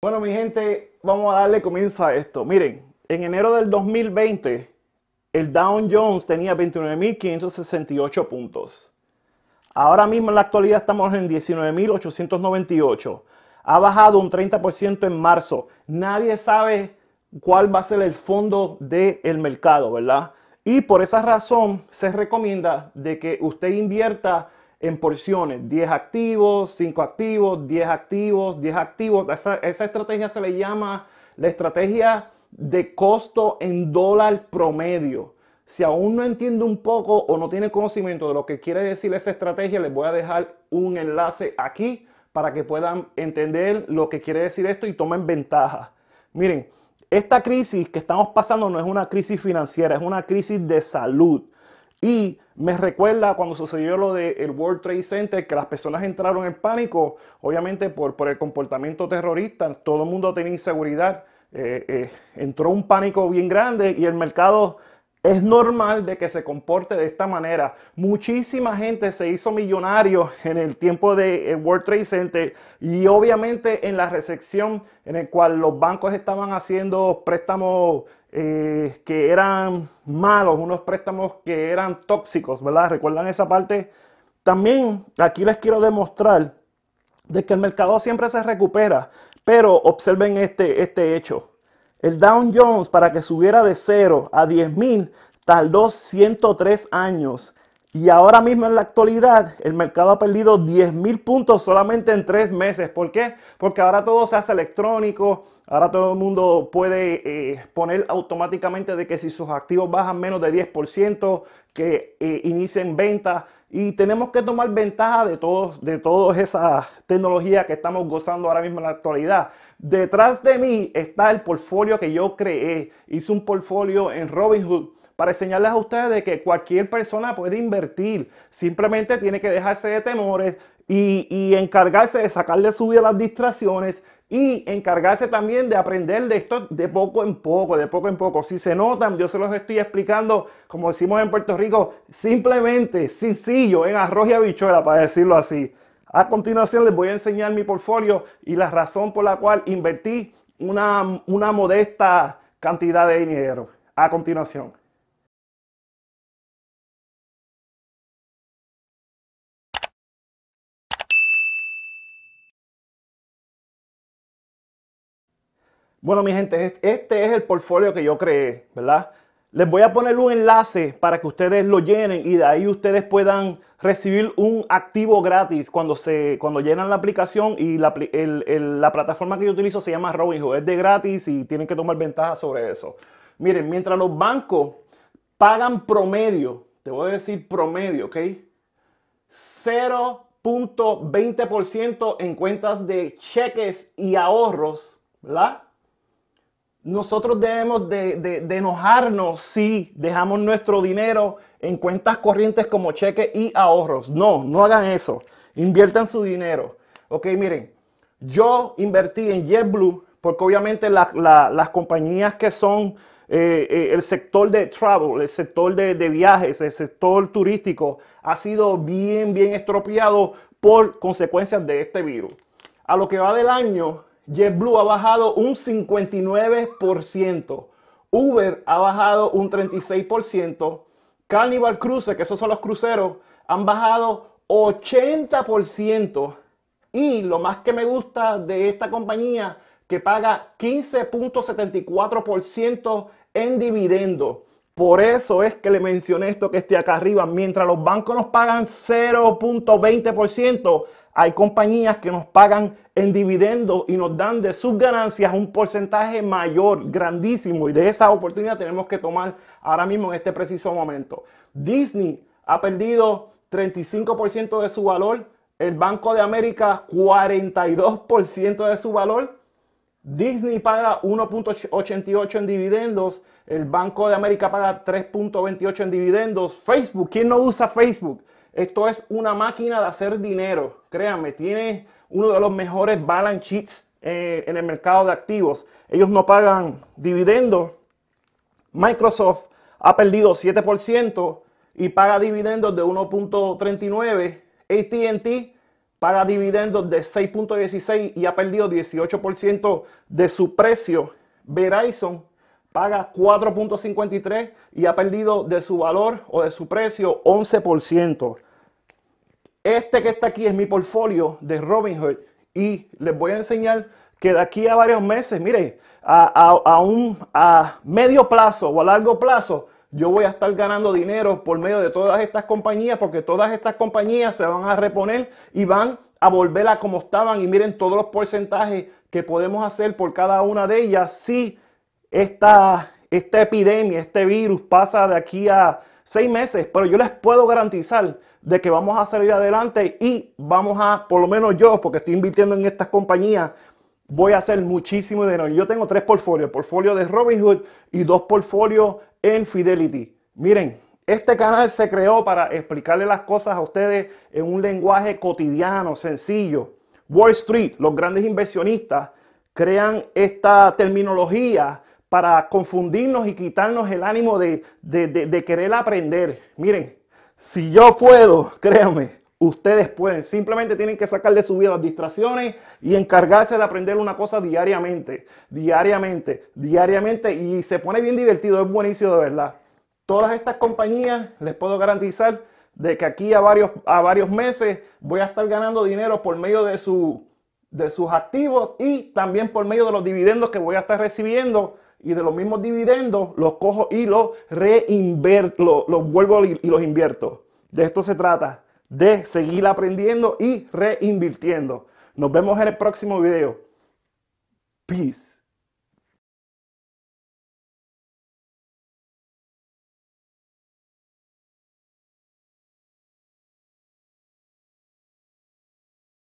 Bueno, mi gente, vamos a darle comienzo a esto. Miren, en enero del 2020, el Dow Jones tenía 29.568 puntos. Ahora mismo en la actualidad estamos en 19.898. Ha bajado un 30% en marzo. Nadie sabe cuál va a ser el fondo del mercado, ¿verdad? Y por esa razón se recomienda de que usted invierta en porciones, 10 activos, 5 activos, 10 activos, 10 activos. Esa, estrategia se le llama la estrategia de costo en dólar promedio. Si aún no entiende un poco o no tiene conocimiento de lo que quiere decir esa estrategia, les voy a dejar un enlace aquí para que puedan entender lo que quiere decir esto y tomen ventaja. Miren, esta crisis que estamos pasando no es una crisis financiera, es una crisis de salud. Y me recuerda cuando sucedió lo del World Trade Center, que las personas entraron en pánico, obviamente por, por el comportamiento terrorista, todo el mundo tenía inseguridad, eh, eh, entró un pánico bien grande y el mercado es normal de que se comporte de esta manera. Muchísima gente se hizo millonario en el tiempo de eh, World Trade Center y obviamente en la recepción en el cual los bancos estaban haciendo préstamos eh, que eran malos, unos préstamos que eran tóxicos, ¿verdad? ¿Recuerdan esa parte? También aquí les quiero demostrar de que el mercado siempre se recupera, pero observen este, este hecho. El Dow Jones para que subiera de 0 a 10.000 tardó 103 años. Y ahora mismo en la actualidad el mercado ha perdido mil puntos solamente en tres meses. ¿Por qué? Porque ahora todo se hace electrónico, ahora todo el mundo puede eh, poner automáticamente de que si sus activos bajan menos de 10%, que inician eh, inicien ventas. Y tenemos que tomar ventaja de, todos, de todas esas tecnologías que estamos gozando ahora mismo en la actualidad. Detrás de mí está el portfolio que yo creé. Hice un portfolio en Robinhood para enseñarles a ustedes de que cualquier persona puede invertir. Simplemente tiene que dejarse de temores y, y encargarse de sacarle su vida las distracciones y encargarse también de aprender de esto de poco en poco, de poco en poco. Si se notan, yo se los estoy explicando, como decimos en Puerto Rico, simplemente, sencillo, en arroz y habichuela, para decirlo así. A continuación les voy a enseñar mi portfolio y la razón por la cual invertí una, una modesta cantidad de dinero. A continuación. Bueno, mi gente, este es el portfolio que yo creé, ¿verdad? Les voy a poner un enlace para que ustedes lo llenen y de ahí ustedes puedan recibir un activo gratis cuando, se, cuando llenan la aplicación y la, la plataforma que yo utilizo se llama Robinhood. Es de gratis y tienen que tomar ventaja sobre eso. Miren, mientras los bancos pagan promedio, te voy a decir promedio, ¿ok? 0.20% en cuentas de cheques y ahorros, ¿verdad? nosotros debemos de, enojarnos si dejamos nuestro dinero en cuentas corrientes como cheques y ahorros. No, no hagan eso. Inviertan su dinero. Ok, miren, yo invertí en JetBlue porque obviamente las compañías que son eh, eh, el sector de travel, el sector de, de viajes, el sector turístico, ha sido bien, bien estropeado por consecuencias de este virus. A lo que va del año, JetBlue ha bajado un 59%. Uber ha bajado un 36%. Carnival Cruises, que esos son los cruceros, han bajado 80%. Y lo más que me gusta de esta compañía, que paga 15.74% en dividendo. Por eso es que le mencioné esto que esté acá arriba. Mientras los bancos nos pagan 0.20%, hay compañías que nos pagan en dividendos y nos dan de sus ganancias un porcentaje mayor, grandísimo, y de esa oportunidad tenemos que tomar ahora mismo en este preciso momento. Disney ha perdido 35% de su valor, el Banco de América 42% de su valor. Disney paga 1.88 en dividendos, el Banco de América paga 3.28 en dividendos. Facebook, ¿quién no usa Facebook? Esto es una máquina de hacer dinero. Créanme, tiene uno de los mejores balance sheets eh, en el mercado de activos. Ellos no pagan dividendos. Microsoft ha perdido 7% y paga dividendos de 1.39. ATT paga dividendos de 6.16 y ha perdido 18% de su precio. Verizon paga 4.53 y ha perdido de su valor o de su precio 11%. Este que está aquí es mi portfolio de Robinhood y les voy a enseñar que de aquí a varios meses, miren, a, a, a, un a medio plazo o a largo plazo, yo voy a estar ganando dinero por medio de todas estas compañías, porque todas estas compañías se van a reponer y van a volver a como estaban. Y miren todos los porcentajes que podemos hacer por cada una de ellas si esta, esta epidemia, este virus pasa de aquí a, seis meses, pero yo les puedo garantizar de que vamos a salir adelante y vamos a, por lo menos yo, porque estoy invirtiendo en estas compañías, voy a hacer muchísimo dinero. Yo tengo tres portfolios, portfolio de Robinhood y dos portfolios en Fidelity. Miren, este canal se creó para explicarle las cosas a ustedes en un lenguaje cotidiano, sencillo. Wall Street, los grandes inversionistas, crean esta terminología para confundirnos y quitarnos el ánimo de, querer aprender. Miren, si yo puedo, créanme, ustedes pueden. Simplemente tienen que sacar de su vida las distracciones y encargarse de aprender una cosa diariamente, diariamente, diariamente. Y se pone bien divertido, es buenísimo de verdad. Todas estas compañías, les puedo garantizar de que aquí a varios, a varios meses voy a estar ganando dinero por medio de, su, de sus activos y también por medio de los dividendos que voy a estar recibiendo y de los mismos dividendos los cojo y los reinverto, los, los vuelvo y los invierto. De esto se trata, de seguir aprendiendo y reinvirtiendo. Nos vemos en el próximo video. Peace.